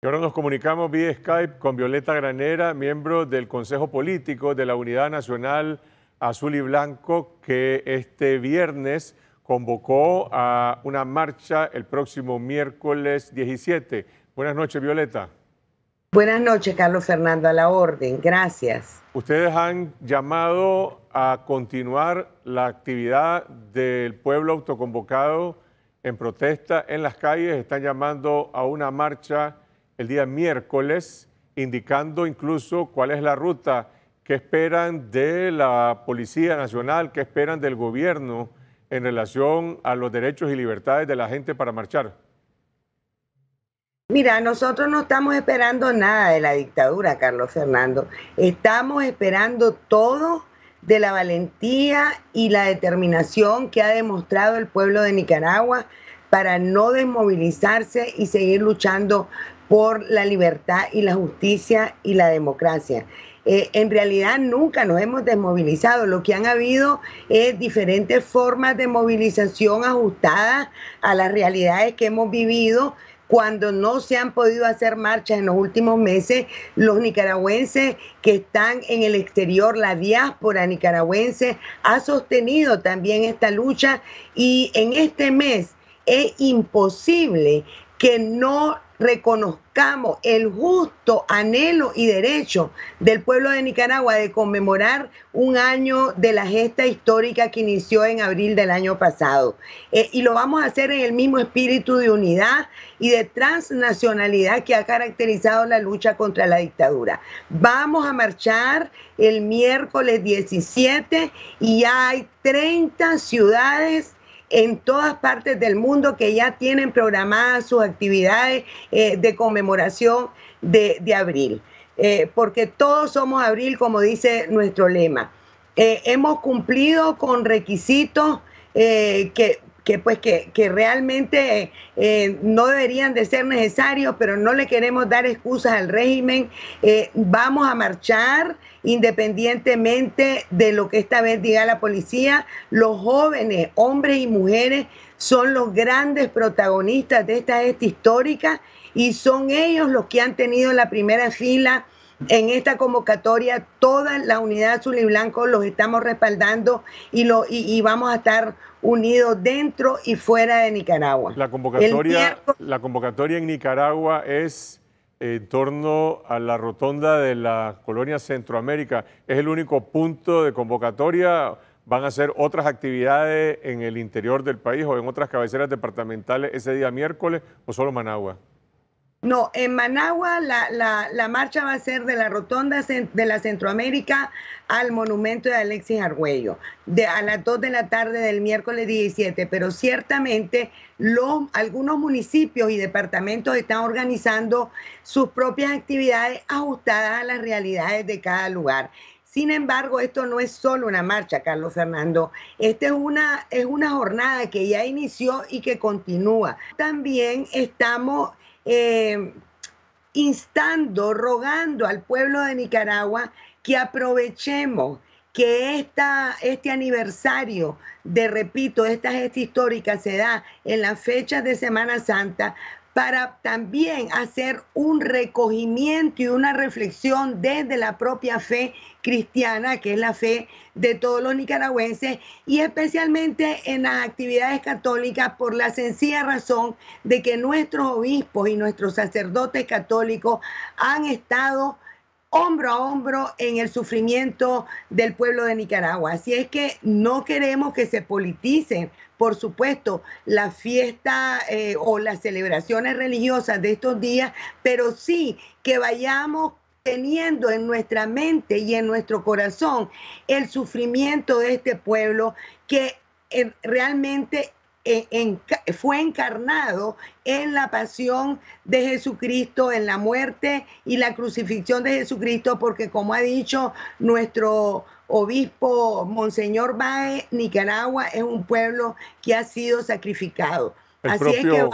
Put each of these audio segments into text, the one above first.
Y ahora nos comunicamos vía Skype con Violeta Granera, miembro del Consejo Político de la Unidad Nacional Azul y Blanco, que este viernes convocó a una marcha el próximo miércoles 17. Buenas noches, Violeta. Buenas noches, Carlos Fernando, a la orden. Gracias. Ustedes han llamado a continuar la actividad del pueblo autoconvocado en protesta en las calles, están llamando a una marcha el día miércoles, indicando incluso cuál es la ruta que esperan de la Policía Nacional, que esperan del gobierno en relación a los derechos y libertades de la gente para marchar. Mira, nosotros no estamos esperando nada de la dictadura, Carlos Fernando. Estamos esperando todo de la valentía y la determinación que ha demostrado el pueblo de Nicaragua para no desmovilizarse y seguir luchando por la libertad y la justicia y la democracia. Eh, en realidad nunca nos hemos desmovilizado. Lo que han habido es diferentes formas de movilización ajustadas a las realidades que hemos vivido. Cuando no se han podido hacer marchas en los últimos meses, los nicaragüenses que están en el exterior, la diáspora nicaragüense, ha sostenido también esta lucha y en este mes es imposible que no reconozcamos el justo anhelo y derecho del pueblo de Nicaragua de conmemorar un año de la gesta histórica que inició en abril del año pasado. Eh, y lo vamos a hacer en el mismo espíritu de unidad y de transnacionalidad que ha caracterizado la lucha contra la dictadura. Vamos a marchar el miércoles 17 y hay 30 ciudades en todas partes del mundo que ya tienen programadas sus actividades eh, de conmemoración de, abril, eh, porque todos somos abril, como dice nuestro lema. Eh, hemos cumplido con requisitos que que pues que, realmente eh, no deberían de ser necesarios, pero no le queremos dar excusas al régimen. Eh, vamos a marchar independientemente de lo que esta vez diga la policía. Los jóvenes, hombres y mujeres, son los grandes protagonistas de esta gesta histórica y son ellos los que han tenido la primera fila en esta convocatoria, toda la unidad azul y blanco los estamos respaldando y, lo, vamos a estar unidos dentro y fuera de Nicaragua. La convocatoria, la convocatoria en Nicaragua es en torno a la rotonda de la colonia Centroamérica. ¿Es el único punto de convocatoria? ¿Van a hacer otras actividades en el interior del país o en otras cabeceras departamentales ese día miércoles o solo Managua? No, en Managua la, marcha va a ser de la Rotonda de la Centroamérica al monumento de Alexis Argüello, de, a las 2 de la tarde del miércoles 17, pero ciertamente algunos municipios y departamentos están organizando sus propias actividades ajustadas a las realidades de cada lugar. Sin embargo, esto no es solo una marcha, Carlos Fernando. Esta es una, es una jornada que ya inició y que continúa. También estamos eh, instando, rogando al pueblo de Nicaragua que aprovechemos que esta, este aniversario de, repito, esta gesta histórica se da en las fechas de Semana Santa para también hacer un recogimiento y una reflexión desde la propia fe cristiana, que es la fe de todos los nicaragüenses, y especialmente en las actividades católicas por la sencilla razón de que nuestros obispos y nuestros sacerdotes católicos han estado hombro a hombro en el sufrimiento del pueblo de Nicaragua. Así es que no queremos que se politicen, por supuesto, la fiesta eh, o las celebraciones religiosas de estos días, pero sí que vayamos teniendo en nuestra mente y en nuestro corazón el sufrimiento de este pueblo que eh, realmente en, fue encarnado en la pasión de Jesucristo, en la muerte y la crucifixión de Jesucristo, porque como ha dicho nuestro obispo Monseñor Bae, Nicaragua es un pueblo que ha sido sacrificado. El Así que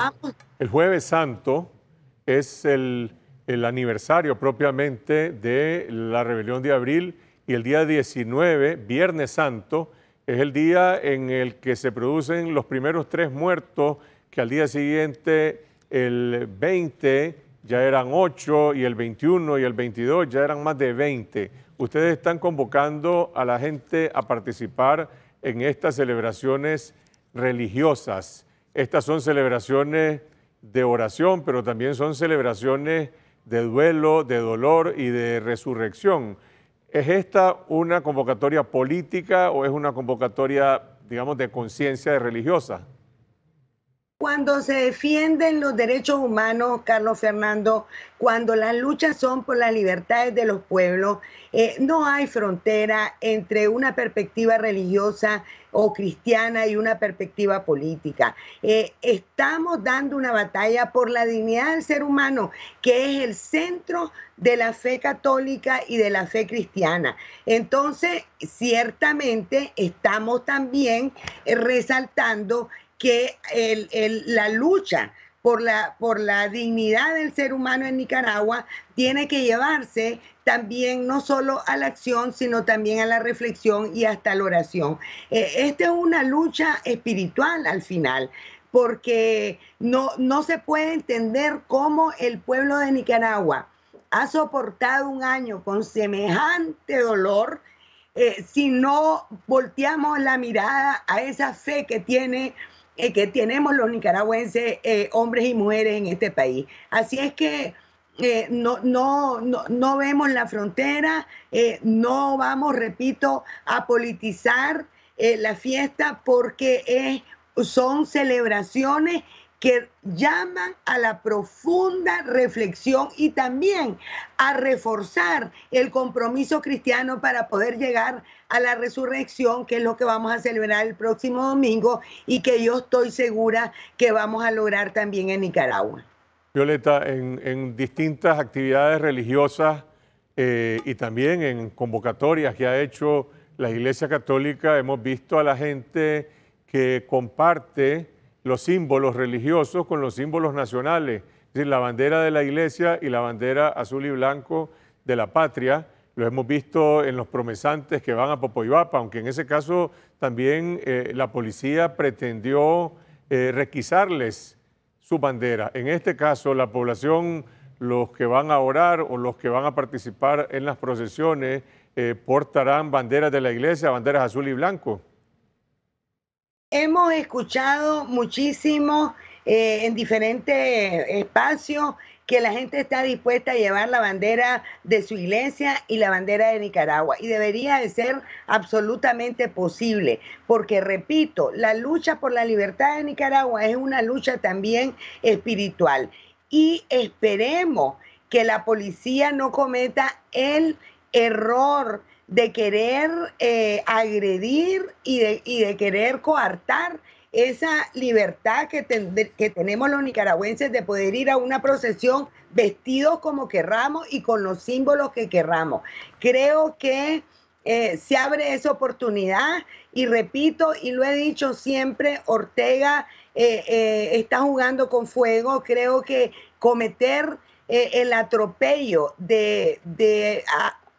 El Jueves Santo es el, el aniversario propiamente de la rebelión de abril y el día 19, Viernes Santo, es el día en el que se producen los primeros tres muertos, que al día siguiente, el 20, ya eran 8 y el 21 y el 22 ya eran más de 20. Ustedes están convocando a la gente a participar en estas celebraciones religiosas. Estas son celebraciones de oración, pero también son celebraciones de duelo, de dolor y de resurrección. ¿Es esta una convocatoria política o es una convocatoria, digamos, de conciencia religiosa? cuando se defienden los derechos humanos, Carlos Fernando, cuando las luchas son por las libertades de los pueblos, eh, no hay frontera entre una perspectiva religiosa o cristiana y una perspectiva política. Eh, estamos dando una batalla por la dignidad del ser humano, que es el centro de la fe católica y de la fe cristiana. Entonces, ciertamente estamos también eh, resaltando que la lucha por la, por la dignidad del ser humano en Nicaragua tiene que llevarse también no solo a la acción, sino también a la reflexión y hasta la oración. Eh, esta es una lucha espiritual al final porque no, no se puede entender cómo el pueblo de Nicaragua ha soportado un año con semejante dolor, eh, si no volteamos la mirada a esa fe que tiene eh, que tenemos los nicaragüenses, eh, hombres y mujeres en este país. Así es que eh, no, no, no, vemos la frontera, no vamos, repito, a politizar la fiesta porque es, son celebraciones que llaman a la profunda reflexión y también a reforzar el compromiso cristiano para poder llegar a la resurrección, que es lo que vamos a celebrar el próximo domingo y que yo estoy segura que vamos a lograr también en Nicaragua. Violeta, en, distintas actividades religiosas eh, y también en convocatorias que ha hecho la Iglesia Católica, hemos visto a la gente que comparte los símbolos religiosos con los símbolos nacionales, es decir, la bandera de la iglesia y la bandera azul y blanco de la patria. Lo hemos visto en los promesantes que van a Popoyuapa, aunque en ese caso también eh, la policía pretendió eh, requisarles su bandera. En este caso, la población, los que van a orar o los que van a participar en las procesiones, eh, portarán banderas de la iglesia, banderas azul y blanco hemos escuchado muchísimo eh, en diferentes espacios que la gente está dispuesta a llevar la bandera de su iglesia y la bandera de Nicaragua. Y debería de ser absolutamente posible, porque repito, la lucha por la libertad de Nicaragua es una lucha también espiritual. Y esperemos que la policía no cometa el error de querer eh, agredir y de, querer coartar esa libertad que, que tenemos los nicaragüenses de poder ir a una procesión vestidos como querramos y con los símbolos que querramos. Creo que eh, se abre esa oportunidad y repito, y lo he dicho siempre, Ortega eh, está jugando con fuego, creo que cometer el atropello de, de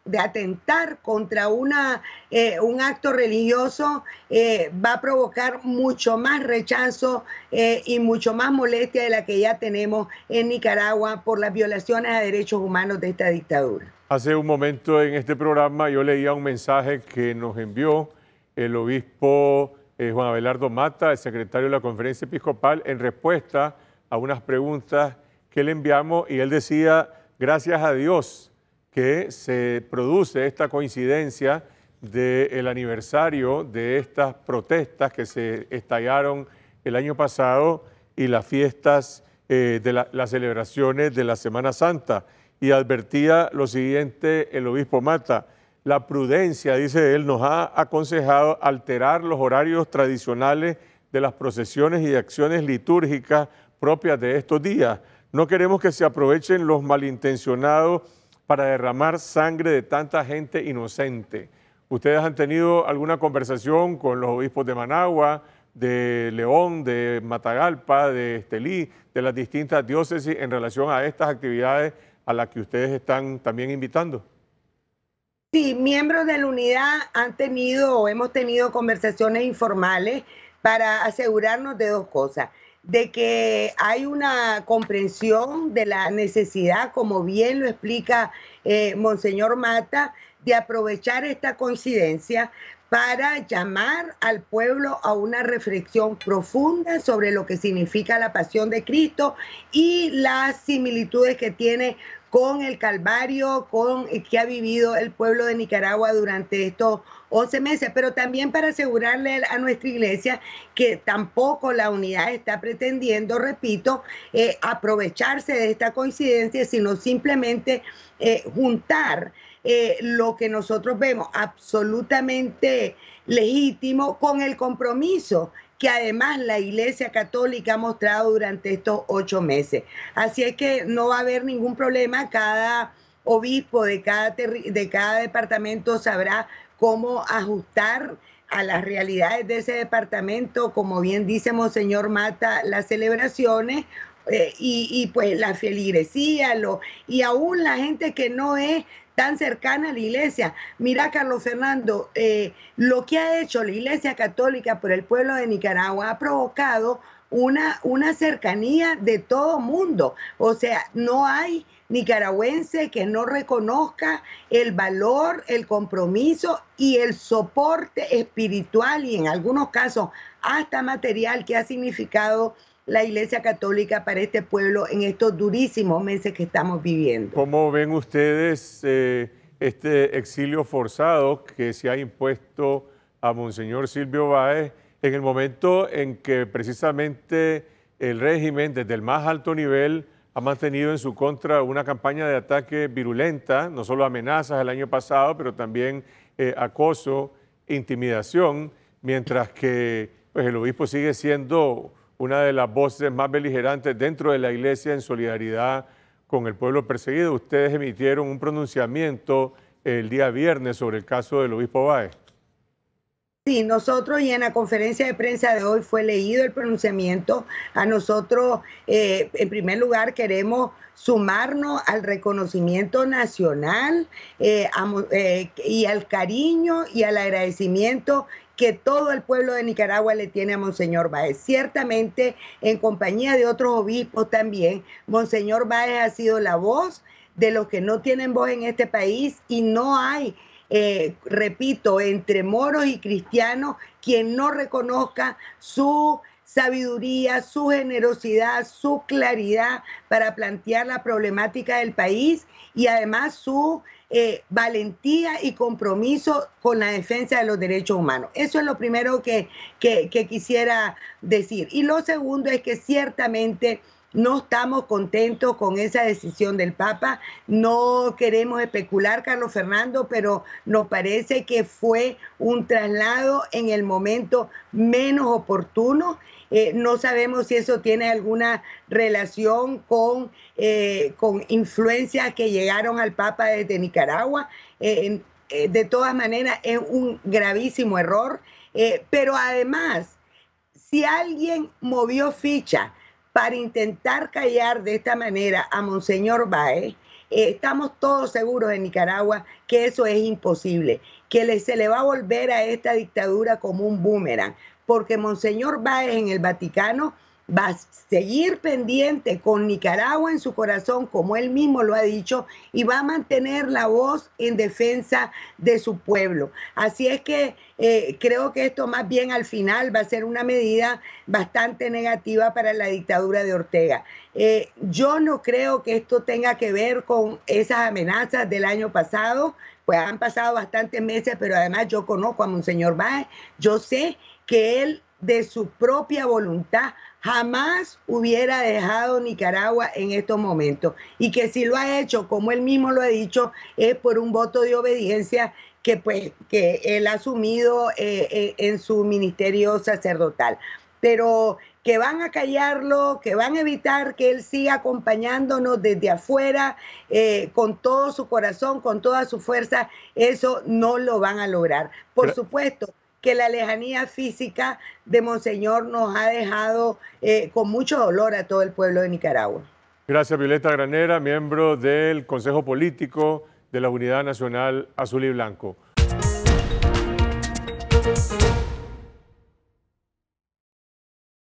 de atentar contra una, eh, un acto religioso eh, va a provocar mucho más rechazo eh, y mucho más molestia de la que ya tenemos en Nicaragua por las violaciones a derechos humanos de esta dictadura. Hace un momento en este programa yo leía un mensaje que nos envió el obispo Juan Abelardo Mata, el secretario de la Conferencia Episcopal, en respuesta a unas preguntas que le enviamos y él decía, gracias a Dios que se produce esta coincidencia del aniversario de estas protestas que se estallaron el año pasado y las fiestas eh, de las celebraciones de la Semana Santa. Y advertía lo siguiente el obispo Mata, la prudencia, dice él, nos ha aconsejado alterar los horarios tradicionales de las procesiones y acciones litúrgicas propias de estos días. No queremos que se aprovechen los malintencionados para derramar sangre de tanta gente inocente. ¿Ustedes han tenido alguna conversación con los obispos de Managua, de León, de Matagalpa, de Estelí, de las distintas diócesis en relación a estas actividades a las que ustedes están también invitando? Sí, miembros de la unidad han tenido, hemos tenido conversaciones informales para asegurarnos de dos cosas de que hay una comprensión de la necesidad, como bien lo explica eh, Monseñor Mata, de aprovechar esta coincidencia para llamar al pueblo a una reflexión profunda sobre lo que significa la pasión de Cristo y las similitudes que tiene con el Calvario, con que ha vivido el pueblo de Nicaragua durante estos 11 meses, pero también para asegurarle a nuestra iglesia que tampoco la unidad está pretendiendo, repito, eh, aprovecharse de esta coincidencia, sino simplemente eh, juntar eh, lo que nosotros vemos absolutamente legítimo con el compromiso que además la Iglesia Católica ha mostrado durante estos ocho meses. Así es que no va a haber ningún problema, cada obispo de cada, de cada departamento sabrá cómo ajustar a las realidades de ese departamento, como bien dice Monseñor Mata, las celebraciones eh, y, pues la feligresía lo, y aún la gente que no es tan cercana a la iglesia. Mira, Carlos Fernando, eh, lo que ha hecho la iglesia católica por el pueblo de Nicaragua ha provocado una, una cercanía de todo mundo. O sea, no hay nicaragüense que no reconozca el valor, el compromiso y el soporte espiritual y en algunos casos hasta material que ha significado la Iglesia Católica para este pueblo en estos durísimos meses que estamos viviendo. ¿Cómo ven ustedes eh, este exilio forzado que se ha impuesto a Monseñor Silvio Báez en el momento en que precisamente el régimen desde el más alto nivel ha mantenido en su contra una campaña de ataque virulenta, no solo amenazas el año pasado, pero también eh, acoso, intimidación, mientras que pues, el obispo sigue siendo una de las voces más beligerantes dentro de la iglesia en solidaridad con el pueblo perseguido. Ustedes emitieron un pronunciamiento el día viernes sobre el caso del obispo Báez. Sí, nosotros y en la conferencia de prensa de hoy fue leído el pronunciamiento. A nosotros, eh, en primer lugar, queremos sumarnos al reconocimiento nacional eh, eh, y al cariño y al agradecimiento que todo el pueblo de Nicaragua le tiene a Monseñor Báez. Ciertamente, en compañía de otros obispos también, Monseñor Báez ha sido la voz de los que no tienen voz en este país y no hay eh, repito, entre moros y cristianos, quien no reconozca su sabiduría, su generosidad, su claridad para plantear la problemática del país y además su eh, valentía y compromiso con la defensa de los derechos humanos. Eso es lo primero que, que, que quisiera decir. Y lo segundo es que ciertamente no estamos contentos con esa decisión del Papa. No queremos especular, Carlos Fernando, pero nos parece que fue un traslado en el momento menos oportuno. Eh, no sabemos si eso tiene alguna relación con, eh, influencias que llegaron al Papa desde Nicaragua. Eh, de todas maneras, es un gravísimo error. pero además, si alguien movió ficha, para intentar callar de esta manera a Monseñor Baez, eh, estamos todos seguros en Nicaragua que eso es imposible, que se le va a volver a esta dictadura como un boomerang, porque Monseñor Baez en el Vaticano va a seguir pendiente con Nicaragua en su corazón, como él mismo lo ha dicho, y va a mantener la voz en defensa de su pueblo. Así es que eh, creo que esto más bien al final va a ser una medida bastante negativa para la dictadura de Ortega. Eh, yo no creo que esto tenga que ver con esas amenazas del año pasado, pues han pasado bastantes meses, pero además yo conozco a Monseñor Báez, yo sé que él de su propia voluntad jamás hubiera dejado Nicaragua en estos momentos y que si lo ha hecho, como él mismo lo ha dicho, es por un voto de obediencia que, pues, que él ha asumido eh, eh, en su ministerio sacerdotal. Pero que van a callarlo, que van a evitar que él siga acompañándonos desde afuera, eh, con todo su corazón, con toda su fuerza, eso no lo van a lograr. Por supuesto, que la lejanía física de Monseñor nos ha dejado eh, con mucho dolor a todo el pueblo de Nicaragua. Gracias, Violeta Granera, miembro del Consejo Político de la Unidad Nacional Azul y Blanco.